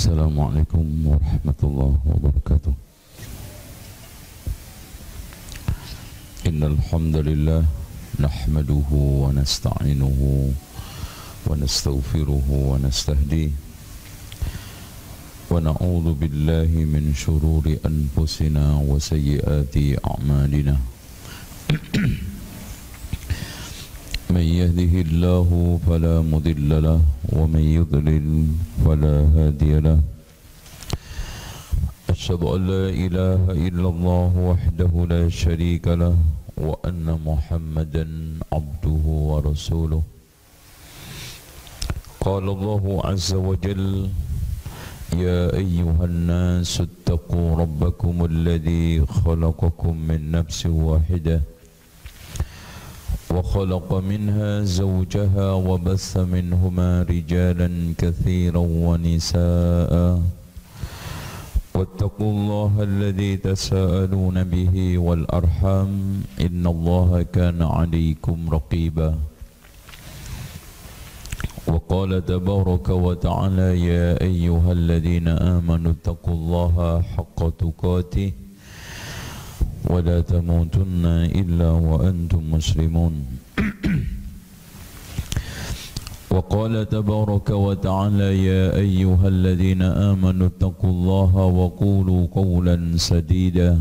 السلام عليكم ورحمة الله وبركاته إن الحمد لله نحمده ونستعينه ونستغفره ونستهديه ونعوذ بالله من شرور أنفسنا وسيئات أعمالنا من يهده الله فلا مضل له ومن يضلل فلا هادي له أشهد أن لا إله إلا الله وحده لا شريك له وأن محمدا عبده ورسوله قال الله عز وجل يا أيها الناس اتقوا ربكم الذي خلقكم من نفس واحده وخلق منها زوجها وبث منهما رجالا كثيرا ونساء واتقوا الله الذي تساءلون به والأرحام إن الله كان عليكم رقيبا وقال تبارك وتعالى يا أيها الذين آمنوا اتقوا الله حق تقاته ولا تموتن إلا وأنتم مسلمون وقال تبارك وتعالى يا أيها الذين آمنوا اتقوا الله وقولوا قولا سديدا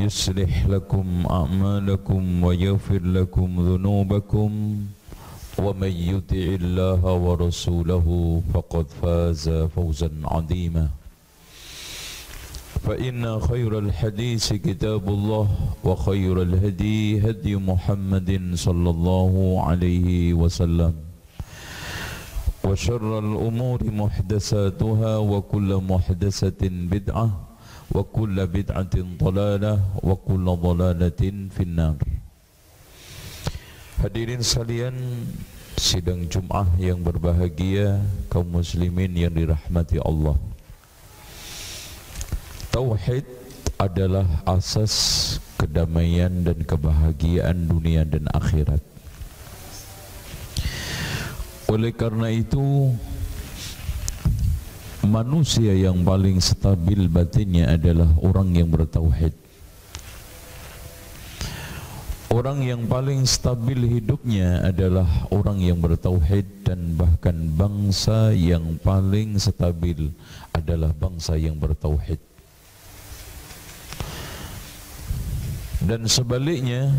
يصلح لكم أعمالكم ويغفر لكم ذنوبكم ومن يطع الله ورسوله فقد فاز فوزا عظيما فإن خير الحديث كتاب الله وخير الهدي هدي محمد صلى الله عليه وسلم وشر الأمور محدثاتها وكل محدثة بدعة وكل بدعة ضلالة وكل ضلالة في النار Hadirin sekalian sidang Jum'ah yang berbahagia kaum muslimin yang dirahmati Allah tauhid adalah asas kedamaian dan kebahagiaan dunia dan akhirat. Oleh karena itu manusia yang paling stabil batinnya adalah orang yang bertauhid. Orang yang paling stabil hidupnya adalah orang yang bertauhid dan bahkan bangsa yang paling stabil adalah bangsa yang bertauhid. dan sebaliknya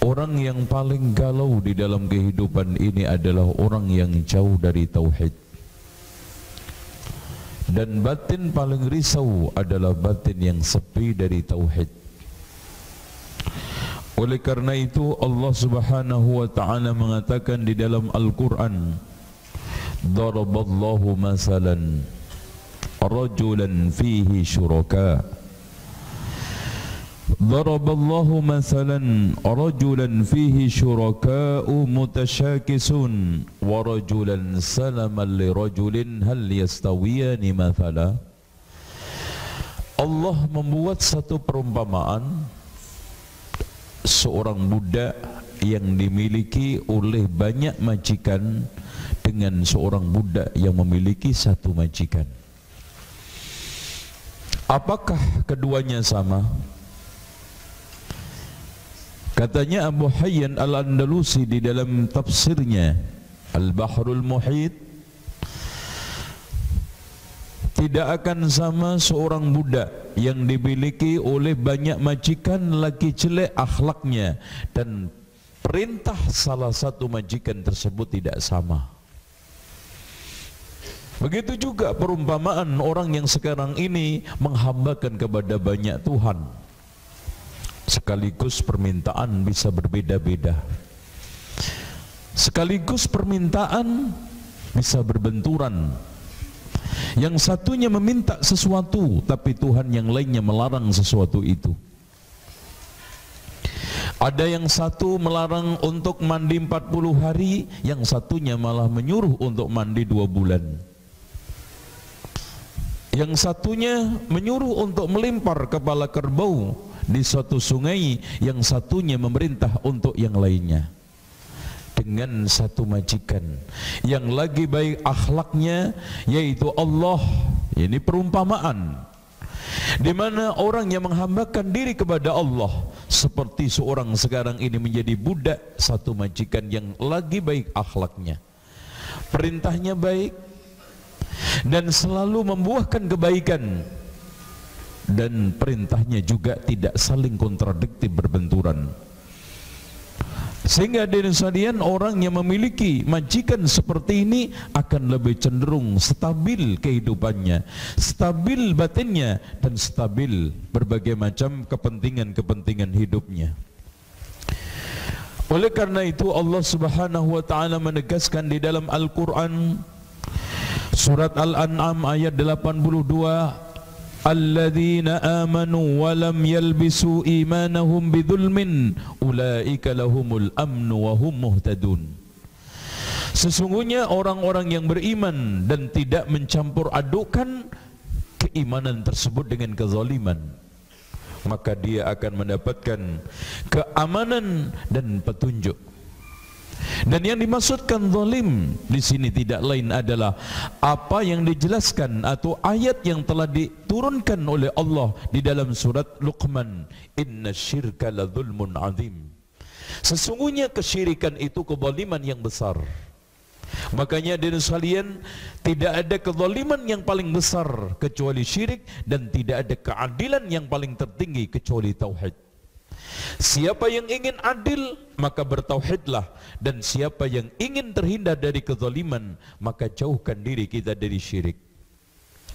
orang yang paling galau di dalam kehidupan ini adalah orang yang jauh dari tauhid dan batin paling risau adalah batin yang sepi dari tauhid oleh karena itu Allah Subhanahu wa taala mengatakan di dalam Al-Qur'an daraballahu masalan rajulan fihi syuraka' ضرب الله مثلا رجلا فيه شركاء متشاكسون ورجلا سلما لرجل هل يستويان مثلا Allah membuat satu perumpamaan seorang budak yang dimiliki oleh banyak majikan dengan seorang budak yang memiliki satu majikan. Apakah keduanya sama? Katanya Abu Hayyan Al-Andalusi di dalam tafsirnya Al-Bahrul Muhyid tidak akan sama seorang budak yang dimiliki oleh banyak majikan lagi jelek akhlaknya dan perintah salah satu majikan tersebut tidak sama. Begitu juga perumpamaan orang yang sekarang ini menghambakan kepada banyak Tuhan sekaligus permintaan bisa berbeda-beda sekaligus permintaan bisa berbenturan yang satunya meminta sesuatu tapi Tuhan yang lainnya melarang sesuatu itu ada yang satu melarang untuk mandi 40 hari yang satunya malah menyuruh untuk mandi dua bulan yang satunya menyuruh untuk melimpar kepala kerbau di suatu sungai yang satunya memerintah untuk yang lainnya dengan satu majikan yang lagi baik akhlaknya yaitu Allah ini perumpamaan di mana orang yang menghambakan diri kepada Allah seperti seorang sekarang ini menjadi budak satu majikan yang lagi baik akhlaknya perintahnya baik dan selalu membuahkan kebaikan dan perintahnya juga tidak saling kontradiktif berbenturan sehingga dari sekalian orang yang memiliki majikan seperti ini akan lebih cenderung stabil kehidupannya stabil batinnya dan stabil berbagai macam kepentingan-kepentingan hidupnya oleh karena itu Allah subhanahu wa ta'ala menegaskan di dalam Al-Quran surat Al-An'am ayat 82 الذين آمنوا ولم يلبسوا إيمانهم بظلم أولئك لهم الأمن وهم مهتدون Sesungguhnya orang-orang yang beriman dan tidak mencampur adukkan keimanan tersebut dengan kezaliman maka dia akan mendapatkan keamanan dan petunjuk dan yang dimaksudkan zalim di sini tidak lain adalah apa yang dijelaskan atau ayat yang telah diturunkan oleh Allah di dalam surat Luqman inna syirka la zulmun azim. Sesungguhnya kesyirikan itu kezaliman yang besar. Makanya dari salian tidak ada kezaliman yang paling besar kecuali syirik dan tidak ada keadilan yang paling tertinggi kecuali tauhid. Siapa yang ingin adil maka bertauhidlah dan siapa yang ingin terhindar dari kezaliman maka jauhkan diri kita dari syirik.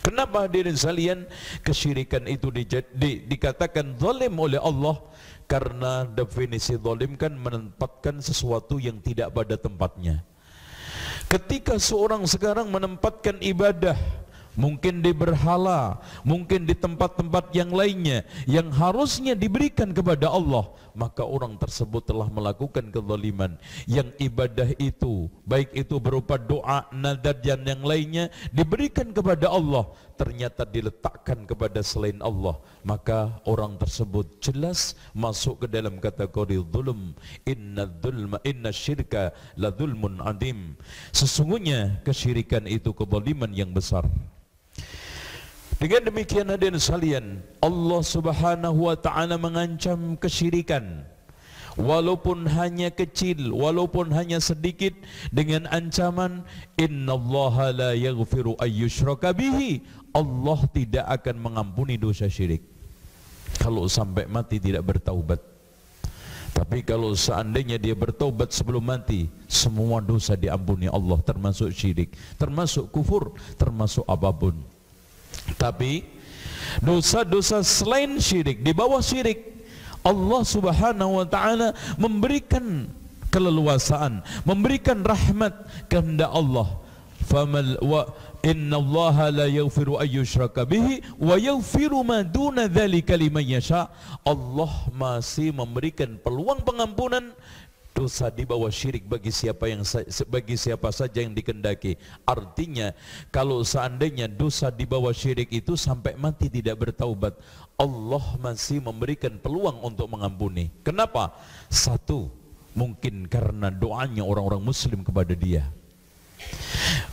Kenapa hadirin salian kesyirikan itu di, di, dikatakan zalim oleh Allah karena definisi zalim kan menempatkan sesuatu yang tidak pada tempatnya. Ketika seorang sekarang menempatkan ibadah mungkin di berhala, mungkin di tempat-tempat yang lainnya yang harusnya diberikan kepada Allah, maka orang tersebut telah melakukan kezaliman. Yang ibadah itu, baik itu berupa doa, nadar dan yang lainnya diberikan kepada Allah, ternyata diletakkan kepada selain Allah, maka orang tersebut jelas masuk ke dalam kategori zulm. Inna dzulma inna syirka la zulmun adim. Sesungguhnya kesyirikan itu kezaliman yang besar. Dengan demikian hadirin sekalian, Allah Subhanahu wa taala mengancam kesyirikan. Walaupun hanya kecil, walaupun hanya sedikit dengan ancaman innallaha la yaghfiru ayyushraka bihi. Allah tidak akan mengampuni dosa syirik. Kalau sampai mati tidak bertaubat. Tapi kalau seandainya dia bertobat sebelum mati, semua dosa diampuni Allah termasuk syirik, termasuk kufur, termasuk apapun. Tapi dosa-dosa selain syirik, di bawah syirik, Allah Subhanahu wa taala memberikan keleluasaan, memberikan rahmat kepada Allah. Famal wa inna Allah la yaghfiru ay yushraka bihi wa yaghfiru ma duna dhalika liman yasha. Allah masih memberikan peluang pengampunan dosa di bawah syirik bagi siapa yang bagi siapa saja yang dikendaki. Artinya kalau seandainya dosa di bawah syirik itu sampai mati tidak bertaubat, Allah masih memberikan peluang untuk mengampuni. Kenapa? Satu, mungkin karena doanya orang-orang muslim kepada dia.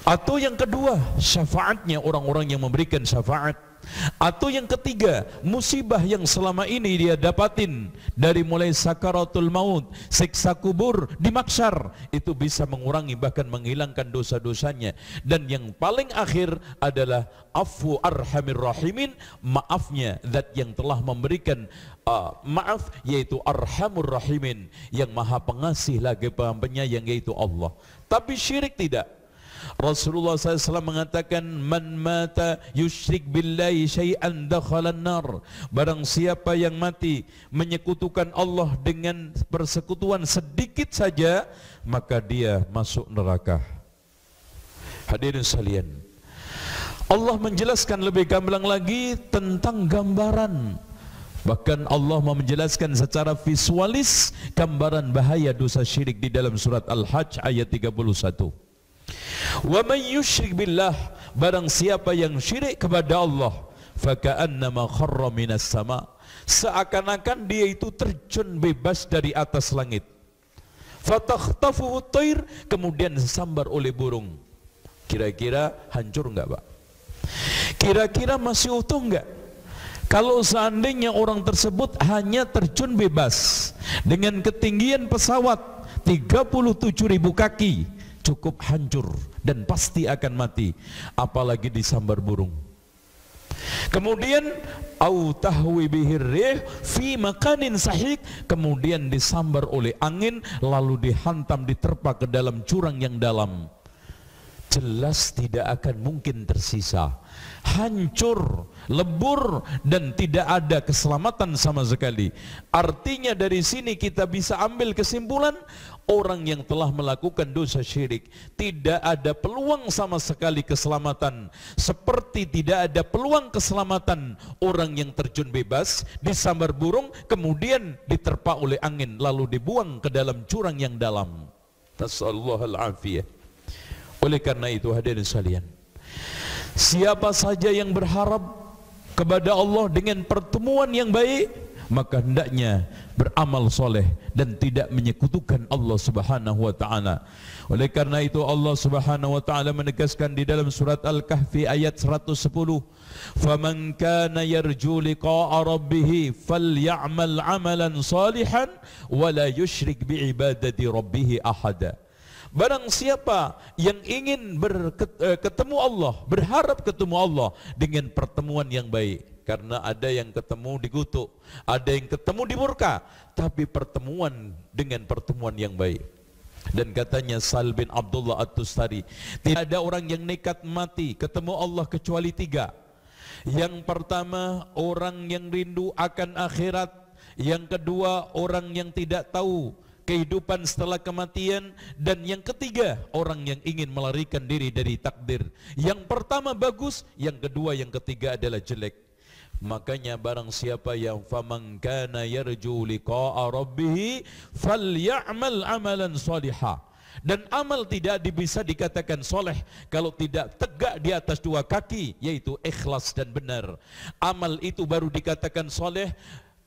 Atau yang kedua, syafaatnya orang-orang yang memberikan syafaat atau yang ketiga, musibah yang selama ini dia dapatin dari mulai sakaratul maut, siksa kubur, dimaksar, itu bisa mengurangi bahkan menghilangkan dosa-dosanya. Dan yang paling akhir adalah afu arhamir rahimin, maafnya zat yang telah memberikan uh, maaf yaitu arhamur rahimin yang maha pengasih lagi penyayang yaitu Allah. Tapi syirik tidak. Rasulullah SAW mengatakan man mata yusyrik billahi syai'an dakhala an-nar. Barang siapa yang mati menyekutukan Allah dengan persekutuan sedikit saja maka dia masuk neraka. Hadirin salian Allah menjelaskan lebih gamblang lagi tentang gambaran Bahkan Allah mau menjelaskan secara visualis gambaran bahaya dosa syirik di dalam surat Al-Hajj ayat 31. Wa may yusyrik billah barang siapa yang syirik kepada Allah faka'annama kharra minas sama seakan-akan dia itu terjun bebas dari atas langit fatakhtafuhu thair kemudian disambar oleh burung kira-kira hancur enggak Pak kira-kira masih utuh enggak kalau seandainya orang tersebut hanya terjun bebas dengan ketinggian pesawat 37 ribu kaki cukup hancur dan pasti akan mati apalagi disambar burung kemudian au tahwi bihirrih fi makanin sahik kemudian disambar oleh angin lalu dihantam diterpa ke dalam curang yang dalam jelas tidak akan mungkin tersisa hancur, lebur dan tidak ada keselamatan sama sekali artinya dari sini kita bisa ambil kesimpulan orang yang telah melakukan dosa syirik tidak ada peluang sama sekali keselamatan seperti tidak ada peluang keselamatan orang yang terjun bebas disambar burung kemudian diterpa oleh angin lalu dibuang ke dalam curang yang dalam afiyah oleh karena itu hadirin sekalian siapa saja yang berharap kepada Allah dengan pertemuan yang baik maka hendaknya beramal soleh dan tidak menyekutukan Allah Subhanahu wa taala. Oleh karena itu Allah Subhanahu wa taala menegaskan di dalam surat Al-Kahfi ayat 110, "Faman kana yarju liqa'a rabbih falyamal 'amalan salihan wa la yushrik bi ibadati rabbih ahada." Barang siapa yang ingin bertemu eh, Allah, berharap ketemu Allah dengan pertemuan yang baik. Karena ada yang ketemu di kutuk, ada yang ketemu di murka, tapi pertemuan dengan pertemuan yang baik. Dan katanya Sal bin Abdullah At-Tustari Tidak ada orang yang nekat mati Ketemu Allah kecuali tiga Yang pertama Orang yang rindu akan akhirat Yang kedua Orang yang tidak tahu kehidupan setelah kematian, dan yang ketiga orang yang ingin melarikan diri dari takdir. Yang pertama bagus, yang kedua, yang ketiga adalah jelek. Makanya barang siapa yang faman kana yarju liqa'a rabbih falyamal amalan salihah. Dan amal tidak bisa dikatakan soleh kalau tidak tegak di atas dua kaki, yaitu ikhlas dan benar. Amal itu baru dikatakan soleh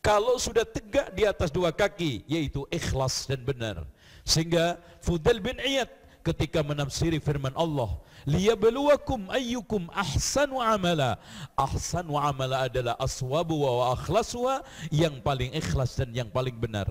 kalau sudah tegak di atas dua kaki yaitu ikhlas dan benar sehingga Fudel bin Iyad ketika menafsiri firman Allah liyabluwakum ayyukum ahsanu amala ahsanu amala adalah aswabu wa akhlasuha yang paling ikhlas dan yang paling benar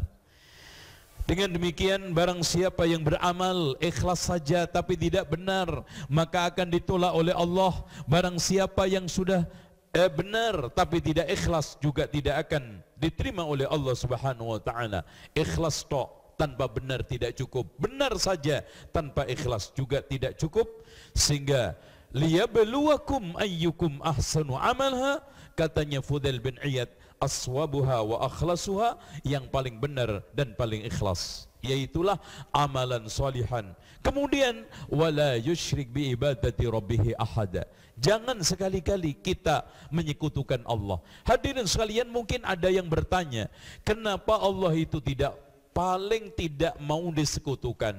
dengan demikian barang siapa yang beramal ikhlas saja tapi tidak benar maka akan ditolak oleh Allah barang siapa yang sudah eh, benar tapi tidak ikhlas juga tidak akan diterima oleh Allah Subhanahu wa taala. Ikhlas tok tanpa benar tidak cukup. Benar saja tanpa ikhlas juga tidak cukup sehingga liyabluwakum ayyukum ahsanu amalha katanya Fudel bin Iyad aswabuha wa akhlasuha yang paling benar dan paling ikhlas. yaitulah amalan solihan. Kemudian wala yusyrik bi ibadati rabbih ahada. Jangan sekali-kali kita menyekutukan Allah. Hadirin sekalian mungkin ada yang bertanya, kenapa Allah itu tidak paling tidak mau disekutukan,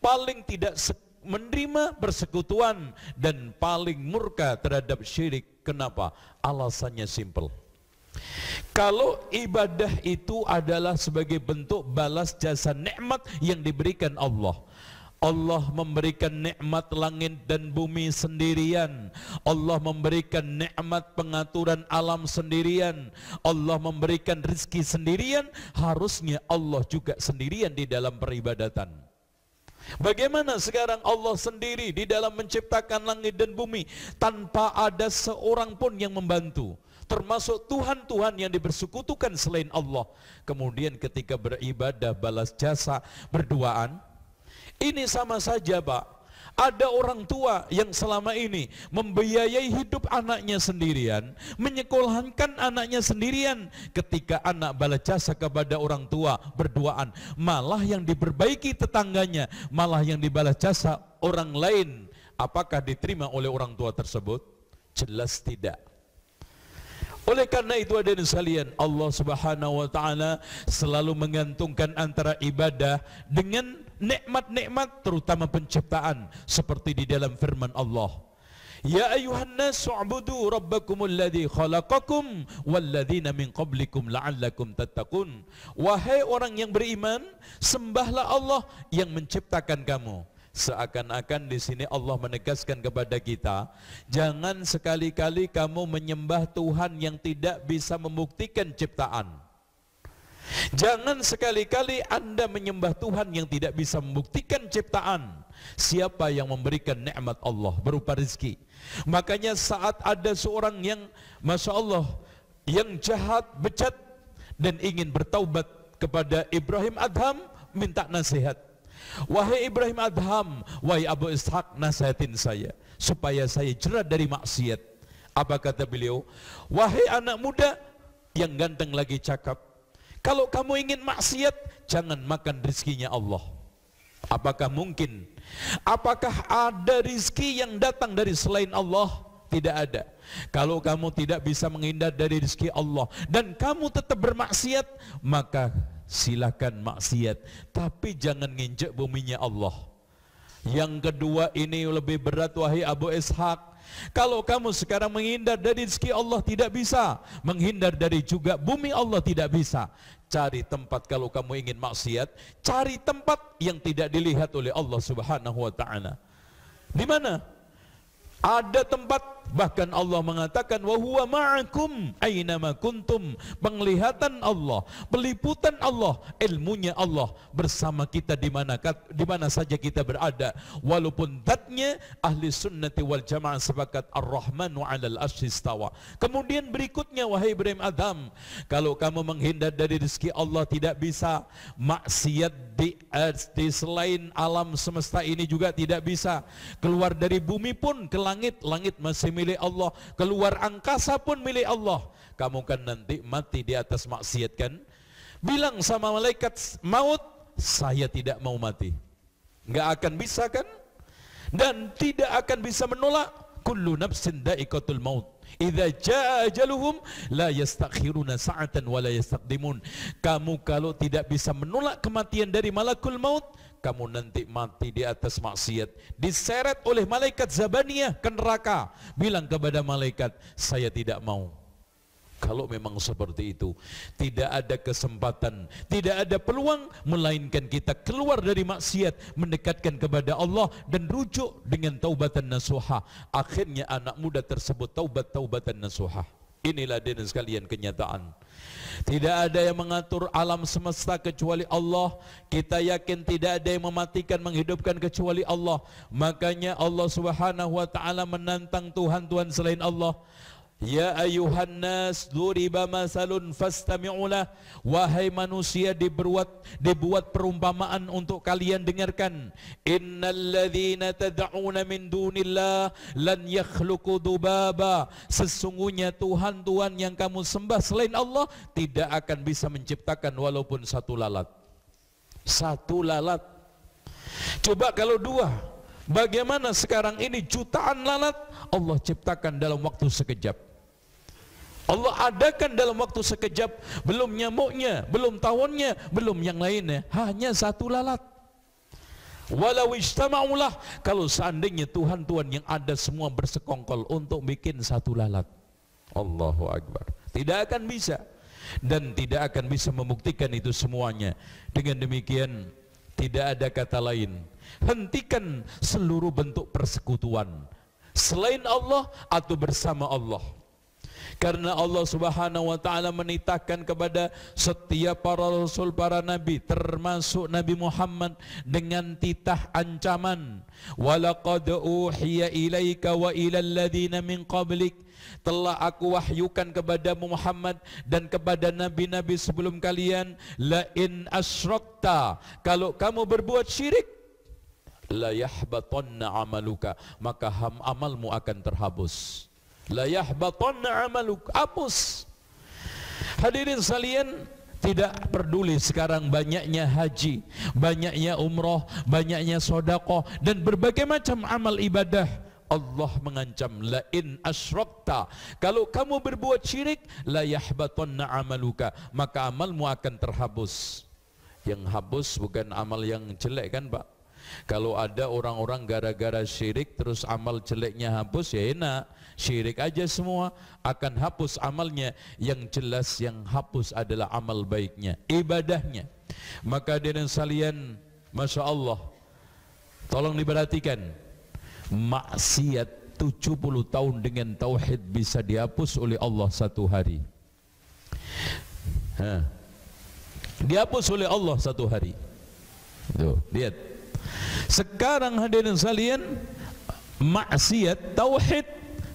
paling tidak menerima persekutuan dan paling murka terhadap syirik. Kenapa? Alasannya simple. Kalau ibadah itu adalah sebagai bentuk balas jasa nikmat yang diberikan Allah. Allah memberikan nikmat langit dan bumi sendirian. Allah memberikan nikmat pengaturan alam sendirian. Allah memberikan rizki sendirian. Harusnya Allah juga sendirian di dalam peribadatan. Bagaimana sekarang Allah sendiri di dalam menciptakan langit dan bumi tanpa ada seorang pun yang membantu? termasuk Tuhan-Tuhan yang dibersekutukan selain Allah. Kemudian ketika beribadah, balas jasa, berduaan, ini sama saja Pak. Ada orang tua yang selama ini membiayai hidup anaknya sendirian, menyekolahkan anaknya sendirian. Ketika anak balas jasa kepada orang tua berduaan, malah yang diperbaiki tetangganya, malah yang dibalas jasa orang lain. Apakah diterima oleh orang tua tersebut? Jelas tidak. Oleh karena itu ada yang salian Allah subhanahu wa ta'ala Selalu mengantungkan antara ibadah Dengan nikmat-nikmat Terutama penciptaan Seperti di dalam firman Allah Ya ayuhan nasu'budu rabbakum alladhi khalaqakum Walladhina min qablikum la'allakum tattaqun Wahai orang yang beriman Sembahlah Allah yang menciptakan kamu Seakan-akan di sini Allah menegaskan kepada kita, jangan sekali-kali kamu menyembah Tuhan yang tidak bisa membuktikan ciptaan. Jangan sekali-kali Anda menyembah Tuhan yang tidak bisa membuktikan ciptaan. Siapa yang memberikan nikmat Allah berupa rezeki? Makanya saat ada seorang yang Masya Allah yang jahat, bejat dan ingin bertaubat kepada Ibrahim Adham minta nasihat. Wahai Ibrahim Adham, wahai Abu Ishaq, nasihatin saya supaya saya jerat dari maksiat. Apa kata beliau? Wahai anak muda yang ganteng lagi cakap, kalau kamu ingin maksiat, jangan makan rizkinya Allah. Apakah mungkin? Apakah ada rizki yang datang dari selain Allah? Tidak ada. Kalau kamu tidak bisa menghindar dari rizki Allah dan kamu tetap bermaksiat, maka silakan maksiat tapi jangan nginjek buminya Allah yang kedua ini lebih berat wahai Abu Ishaq kalau kamu sekarang menghindar dari rezeki Allah tidak bisa Menghindar dari juga bumi Allah tidak bisa Cari tempat kalau kamu ingin maksiat Cari tempat yang tidak dilihat oleh Allah subhanahu wa ta'ala Di mana? Ada tempat Bahkan Allah mengatakan wa huwa ma'akum ainama kuntum. Penglihatan Allah, peliputan Allah, ilmunya Allah bersama kita di mana di mana saja kita berada. Walaupun zatnya ahli sunnati wal jamaah sepakat ar-Rahmanu 'alal asyistawa. Kemudian berikutnya wahai Ibrahim Adam, kalau kamu menghindar dari rezeki Allah tidak bisa maksiat di, eh, di selain alam semesta ini juga tidak bisa keluar dari bumi pun ke langit langit masih milik Allah, keluar angkasa pun milik Allah. Kamu kan nanti mati di atas maksiat kan? Bilang sama malaikat maut, saya tidak mau mati. Enggak akan bisa kan? Dan tidak akan bisa menolak. Kullu nafsin da'iqatul maut. Idza jaa la yastakhiruna sa'atan wa la yastaqdimun. Kamu kalau tidak bisa menolak kematian dari malakul maut, kamu nanti mati di atas maksiat diseret oleh malaikat Zabaniyah ke neraka bilang kepada malaikat saya tidak mau kalau memang seperti itu tidak ada kesempatan tidak ada peluang melainkan kita keluar dari maksiat mendekatkan kepada Allah dan rujuk dengan taubatan nasuha akhirnya anak muda tersebut taubat taubatan nasuha Inilah dengan sekalian kenyataan. Tidak ada yang mengatur alam semesta kecuali Allah. Kita yakin tidak ada yang mematikan menghidupkan kecuali Allah. Makanya Allah Subhanahu wa taala menantang tuhan-tuhan selain Allah. Ya ayuhan nas duriba masalun fastami'ulah wahai manusia dibuat dibuat perumpamaan untuk kalian dengarkan innal ladzina tad'una min dunillah lan yakhluku dubaba sesungguhnya tuhan-tuhan yang kamu sembah selain Allah tidak akan bisa menciptakan walaupun satu lalat satu lalat coba kalau dua bagaimana sekarang ini jutaan lalat Allah ciptakan dalam waktu sekejap Allah adakan dalam waktu sekejap belum nyamuknya, belum tawonnya, belum yang lainnya, hanya satu lalat. Walau istama'ulah kalau seandainya Tuhan-Tuhan yang ada semua bersekongkol untuk bikin satu lalat. Allahu Akbar. Tidak akan bisa dan tidak akan bisa membuktikan itu semuanya. Dengan demikian tidak ada kata lain. Hentikan seluruh bentuk persekutuan selain Allah atau bersama Allah karena Allah Subhanahu wa taala menitahkan kepada setiap para rasul para nabi termasuk Nabi Muhammad dengan titah ancaman walaqad uhiya ilaika wa ilal ladzina min qablik telah aku wahyukan kepada Muhammad dan kepada nabi-nabi sebelum kalian la in asyrakta kalau kamu berbuat syirik la yahbatanna amaluka maka ham amalmu akan terhabus la yahbatanna amaluk hapus hadirin sekalian tidak peduli sekarang banyaknya haji, banyaknya umroh, banyaknya sodakoh dan berbagai macam amal ibadah. Allah mengancam lain asyrakta kalau kamu berbuat syirik la yahbatanna amaluka maka amalmu akan terhapus yang habus bukan amal yang jelek kan Pak kalau ada orang-orang gara-gara syirik terus amal jeleknya hapus ya enak syirik aja semua akan hapus amalnya yang jelas yang hapus adalah amal baiknya ibadahnya maka dengan salian Masya Allah tolong diperhatikan maksiat 70 tahun dengan tauhid bisa dihapus oleh Allah satu hari ha. dihapus oleh Allah satu hari Tuh, lihat sekarang hadirin salian maksiat tauhid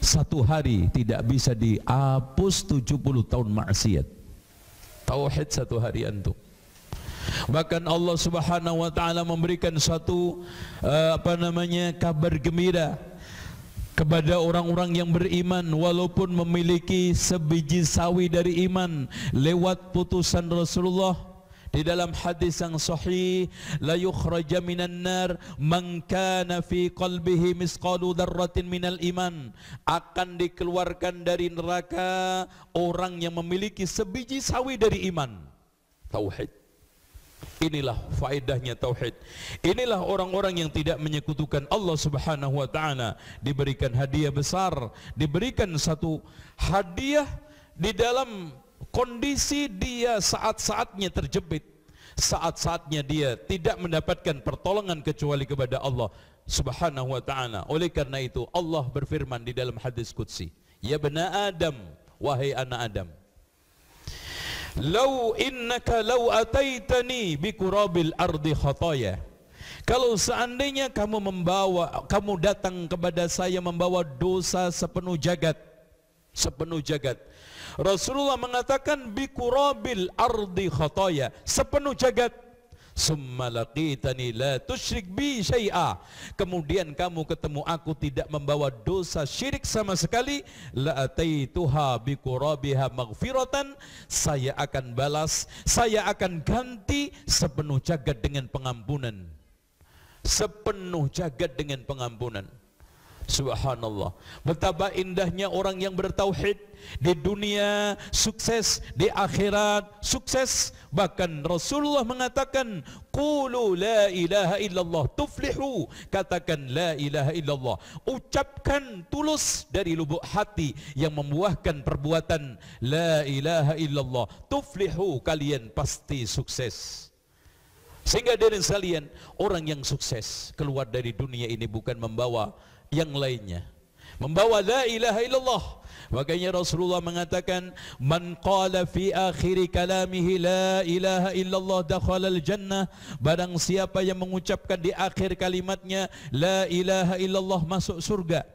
satu hari tidak bisa dihapus 70 tahun maksiat tauhid satu hari antum bahkan Allah Subhanahu wa taala memberikan satu uh, apa namanya kabar gembira kepada orang-orang yang beriman walaupun memiliki sebiji sawi dari iman lewat putusan Rasulullah di dalam hadis yang sahih, la yukhraja minan nar man kana fi qalbihi misqalu dzarratin minal iman. Akan dikeluarkan dari neraka orang yang memiliki sebiji sawi dari iman. Tauhid. Inilah faedahnya tauhid. Inilah orang-orang yang tidak menyekutukan Allah Subhanahu wa taala diberikan hadiah besar, diberikan satu hadiah di dalam kondisi dia saat-saatnya terjepit saat-saatnya dia tidak mendapatkan pertolongan kecuali kepada Allah subhanahu wa ta'ala oleh karena itu Allah berfirman di dalam hadis Qudsi ya bena Adam wahai anak Adam Lau innaka lau ataitani bikurabil ardi khataya kalau seandainya kamu membawa kamu datang kepada saya membawa dosa sepenuh jagat sepenuh jagat Rasulullah mengatakan bikurabil ardi khotoya sepenuh jagat Summalaqitani la tusyrik bi syai'a. Kemudian kamu ketemu aku tidak membawa dosa syirik sama sekali, la ataituha bi qurabiha maghfiratan. Saya akan balas, saya akan ganti sepenuh jagat dengan pengampunan. Sepenuh jagat dengan pengampunan. Subhanallah. Betapa indahnya orang yang bertauhid di dunia sukses, di akhirat sukses. Bahkan Rasulullah mengatakan, "Qulu la ilaha illallah tuflihu." Katakan la ilaha illallah. Ucapkan tulus dari lubuk hati yang membuahkan perbuatan la ilaha illallah. Tuflihu, kalian pasti sukses. Sehingga dari sekalian, orang yang sukses keluar dari dunia ini bukan membawa yang lainnya membawa la ilaha illallah makanya Rasulullah mengatakan man qala fi akhir kalamihi la ilaha illallah dakhala al jannah barang siapa yang mengucapkan di akhir kalimatnya la ilaha illallah masuk surga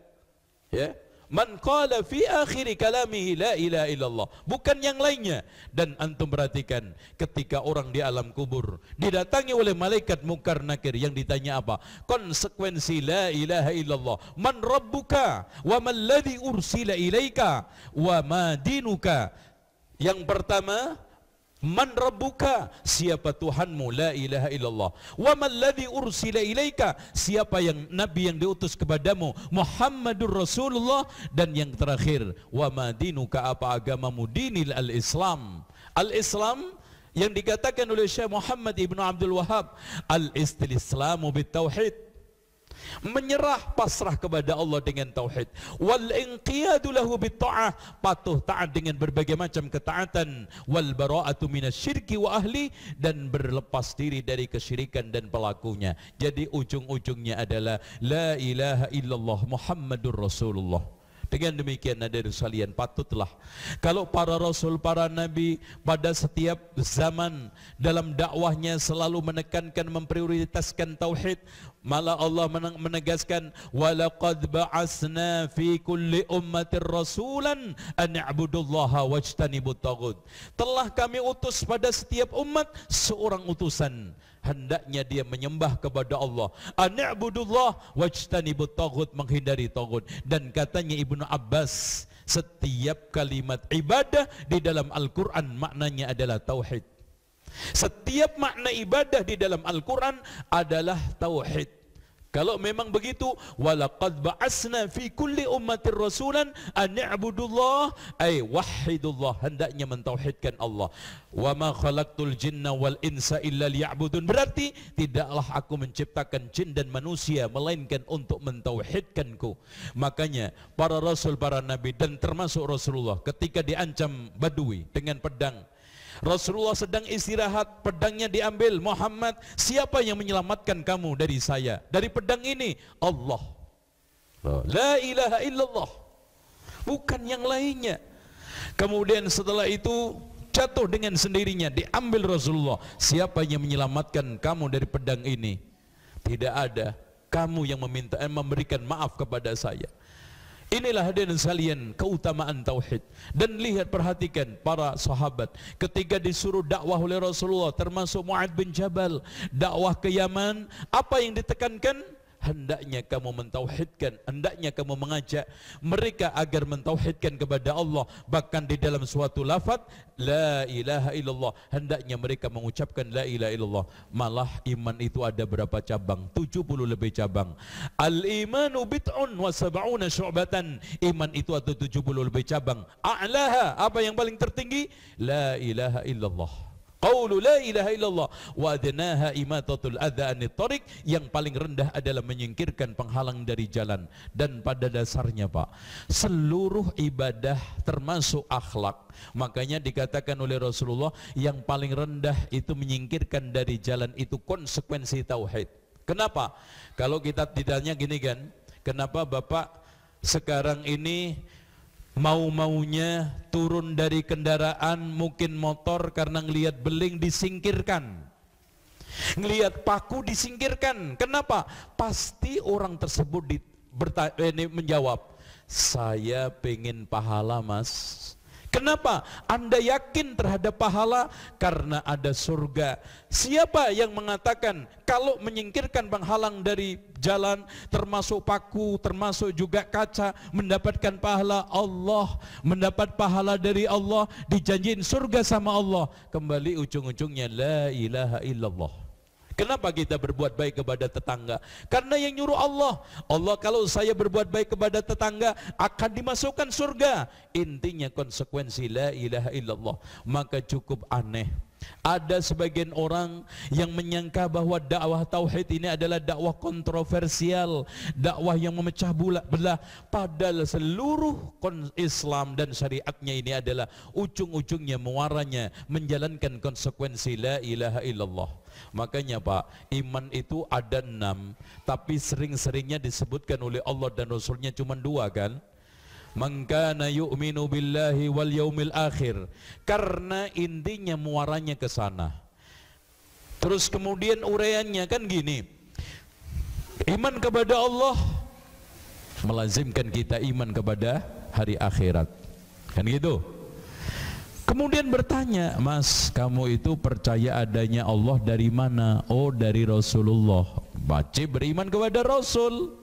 ya yeah? Man qala fi akhiri kalamihi la ilaha illallah. Bukan yang lainnya. Dan antum perhatikan ketika orang di alam kubur didatangi oleh malaikat mukar nakir yang ditanya apa? Konsekuensi la ilaha illallah. Man rabbuka wa man ladzi ursila ilaika wa madinuka Yang pertama, Man rabbuka? Siapa Tuhanmu? La ilaha illallah. Wa man ladzi ursila ilaika? Siapa yang nabi yang diutus kepadamu? Muhammadur Rasulullah. Dan yang terakhir, wa madinuka Apa agamamu? Dinil al-Islam. Al-Islam yang dikatakan oleh Syekh Muhammad Ibn Abdul Wahab al-istilislamu bit tauhid menyerah pasrah kepada Allah dengan tauhid wal inqiyadu lahu bitta'ah patuh taat dengan berbagai macam ketaatan wal bara'atu minasyirki wa ahli dan berlepas diri dari kesyirikan dan pelakunya jadi ujung-ujungnya adalah la ilaha illallah muhammadur rasulullah dengan demikian ada salian patutlah kalau para rasul para nabi pada setiap zaman dalam dakwahnya selalu menekankan memprioritaskan tauhid Malah Allah menegaskan walaqad ba'asna fi kulli ummatir rasulan an i'budullaha wajtanibut tagut. Telah kami utus pada setiap umat seorang utusan hendaknya dia menyembah kepada Allah. An i'budullah wajtanibut tagut menghindari tagut dan katanya Ibnu Abbas setiap kalimat ibadah di dalam Al-Qur'an maknanya adalah tauhid. Setiap makna ibadah di dalam Al-Quran adalah tauhid. Kalau memang begitu, walaqad ba'asna fi kulli ummatir rasulan an i'budullah ay wahidullah. Hendaknya mentauhidkan Allah. Wa ma khalaqtul jinna wal insa illa liya'budun. Berarti, tidaklah aku menciptakan jin dan manusia, melainkan untuk mentauhidkanku. Makanya, para rasul, para nabi, dan termasuk Rasulullah, ketika diancam badui dengan pedang, Rasulullah sedang istirahat, pedangnya diambil. Muhammad, siapa yang menyelamatkan kamu dari saya? Dari pedang ini? Allah. La ilaha illallah. Bukan yang lainnya. Kemudian setelah itu jatuh dengan sendirinya diambil Rasulullah. Siapa yang menyelamatkan kamu dari pedang ini? Tidak ada. Kamu yang meminta eh, memberikan maaf kepada saya. Inilah hadirin salian keutamaan tauhid. Dan lihat perhatikan para sahabat ketika disuruh dakwah oleh Rasulullah termasuk Muad bin Jabal dakwah ke Yaman, apa yang ditekankan? hendaknya kamu mentauhidkan, hendaknya kamu mengajak mereka agar mentauhidkan kepada Allah. Bahkan di dalam suatu lafaz la ilaha illallah, hendaknya mereka mengucapkan la ilaha illallah. Malah iman itu ada berapa cabang? 70 lebih cabang. Al imanu bitun wa sab'una syu'batan. Iman itu ada 70 lebih cabang. A'laha, apa yang paling tertinggi? La ilaha illallah. Qaulu la ilaha illallah wa adnaha imatatul adza anit yang paling rendah adalah menyingkirkan penghalang dari jalan dan pada dasarnya Pak seluruh ibadah termasuk akhlak makanya dikatakan oleh Rasulullah yang paling rendah itu menyingkirkan dari jalan itu konsekuensi tauhid kenapa kalau kita tidaknya gini kan kenapa Bapak sekarang ini mau-maunya turun dari kendaraan mungkin motor karena ngelihat beling disingkirkan ngelihat paku disingkirkan kenapa pasti orang tersebut di, eh, ini menjawab saya pengen pahala mas Kenapa? Anda yakin terhadap pahala karena ada surga. Siapa yang mengatakan kalau menyingkirkan penghalang dari jalan, termasuk paku, termasuk juga kaca, mendapatkan pahala Allah, mendapat pahala dari Allah, dijanjikan surga sama Allah. Kembali ujung-ujungnya la ilaha illallah. Kenapa kita berbuat baik kepada tetangga? Karena yang nyuruh Allah. Allah kalau saya berbuat baik kepada tetangga akan dimasukkan surga. Intinya konsekuensi la ilaha illallah. Maka cukup aneh ada sebagian orang yang menyangka bahwa dakwah tauhid ini adalah dakwah kontroversial, dakwah yang memecah belah. Padahal seluruh Islam dan syariatnya ini adalah ujung-ujungnya muaranya menjalankan konsekuensi la ilaha illallah. Makanya Pak, iman itu ada enam, tapi sering-seringnya disebutkan oleh Allah dan Rasulnya cuma dua kan? Mengkana yu'minu billahi wal yaumil akhir karena intinya muaranya ke sana terus kemudian ureannya kan gini iman kepada Allah melazimkan kita iman kepada hari akhirat kan gitu kemudian bertanya mas kamu itu percaya adanya Allah dari mana oh dari Rasulullah baca beriman kepada Rasul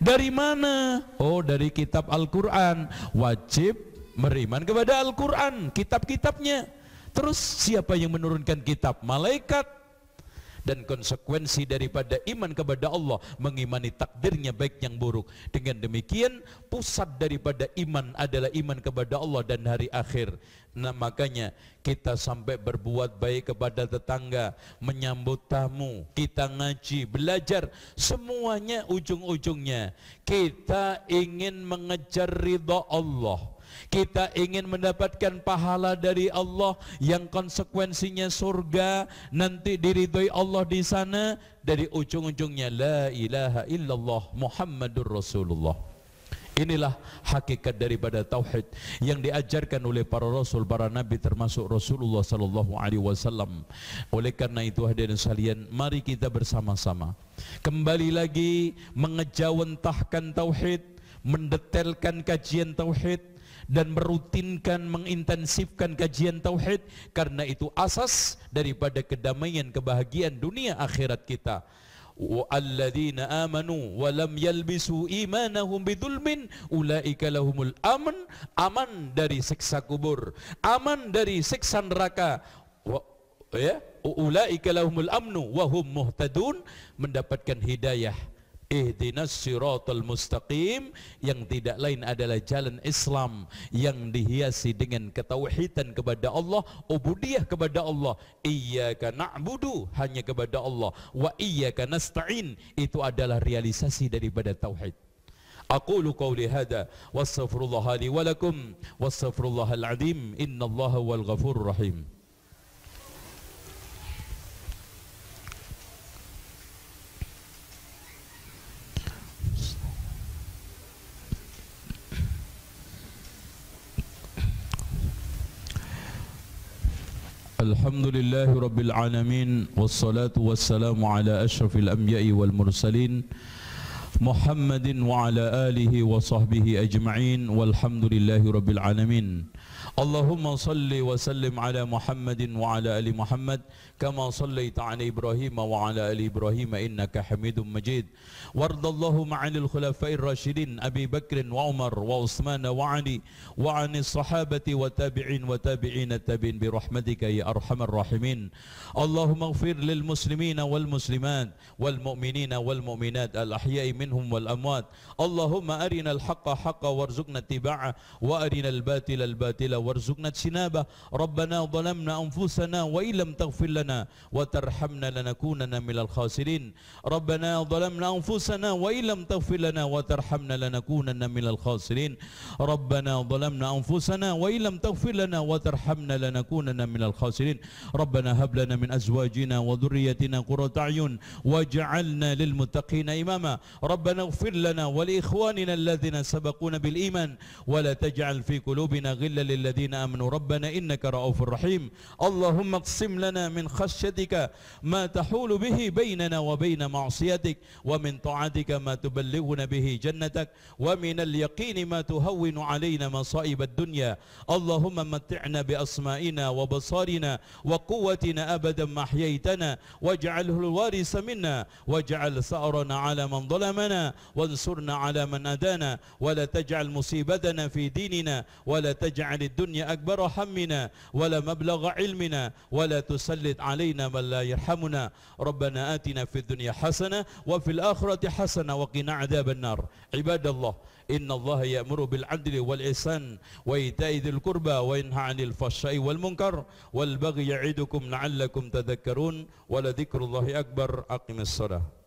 dari mana? Oh, dari kitab Al-Qur'an. Wajib beriman kepada Al-Qur'an, kitab-kitabnya. Terus siapa yang menurunkan kitab? Malaikat dan konsekuensi daripada iman kepada Allah mengimani takdirnya baik yang buruk dengan demikian pusat daripada iman adalah iman kepada Allah dan hari akhir nah makanya kita sampai berbuat baik kepada tetangga menyambut tamu kita ngaji belajar semuanya ujung-ujungnya kita ingin mengejar ridha Allah kita ingin mendapatkan pahala dari Allah yang konsekuensinya surga nanti diridhoi Allah di sana dari ujung-ujungnya la ilaha illallah Muhammadur Rasulullah Inilah hakikat daripada tauhid yang diajarkan oleh para rasul para nabi termasuk Rasulullah sallallahu alaihi wasallam. Oleh karena itu hadirin sekalian, mari kita bersama-sama kembali lagi mengejawantahkan tauhid, mendetailkan kajian tauhid dan merutinkan mengintensifkan kajian tauhid karena itu asas daripada kedamaian kebahagiaan dunia akhirat kita alladzina amanu wa lam yalbisu imanahum bidzulmin ulaika lahumul aman aman dari siksa kubur aman dari siksa neraka ya ulaika lahumul amnu wa hum muhtadun mendapatkan hidayah Ihdinas siratul mustaqim Yang tidak lain adalah jalan Islam Yang dihiasi dengan ketauhidan kepada Allah Ubudiyah kepada Allah Iyaka na'budu hanya kepada Allah Wa iyaka nasta'in Itu adalah realisasi daripada tauhid أقول قولي هذا واستغفر الله لي ولكم واستغفر الله العظيم إن الله هو الحمد لله رب العالمين والصلاة والسلام على أشرف الأنبياء والمرسلين محمد وعلى آله وصحبه أجمعين والحمد لله رب العالمين اللهم صل وسلم على محمد وعلى ال محمد كما صليت على ابراهيم وعلى ال ابراهيم انك حميد مجيد وارض اللهم عن الخلفاء الراشدين ابي بكر وعمر وعثمان وعلي وعن الصحابه والتابعين وتابعين التابعين برحمتك يا ارحم الراحمين اللهم اغفر للمسلمين والمسلمات والمؤمنين والمؤمنات الاحياء منهم والاموات اللهم ارنا الحق حقا وارزقنا اتباعه وارنا الباطل الباطل وارزقنا اجتنابه ربنا ظلمنا أنفسنا وإن لم تغفر لنا وترحمنا لنكونن من الخاسرين ربنا ظلمنا أنفسنا وإن لم تغفر لنا وترحمنا لنكونن من الخاسرين ربنا ظلمنا أنفسنا وإن لم تغفر لنا وترحمنا لنكونن من الخاسرين ربنا هب لنا من أزواجنا وذريتنا قرة أعين واجعلنا للمتقين إماما ربنا اغفر لنا ولإخواننا الذين سبقونا بالإيمان ولا تجعل في قلوبنا غلا للذين الذين آمنوا ربنا إنك رؤوف رحيم اللهم اقسم لنا من خشيتك ما تحول به بيننا وبين معصيتك ومن طاعتك ما تبلغنا به جنتك ومن اليقين ما تهون علينا مصائب الدنيا اللهم متعنا بأسمائنا وبصارنا وقوتنا أبدا ما حييتنا واجعله الوارث منا واجعل ثأرنا على من ظلمنا وانصرنا على من أدانا ولا تجعل مصيبتنا في ديننا ولا تجعل الدنيا الدنيا أكبر همنا ولا مبلغ علمنا ولا تسلط علينا من لا يرحمنا ربنا آتنا في الدنيا حسنة وفي الآخرة حسنة وقنا عذاب النار عباد الله إن الله يأمر بالعدل والإحسان وإيتاء ذي القربى وينهى عن الفحشاء والمنكر والبغي يعدكم لعلكم تذكرون ولذكر الله أكبر أقم الصلاة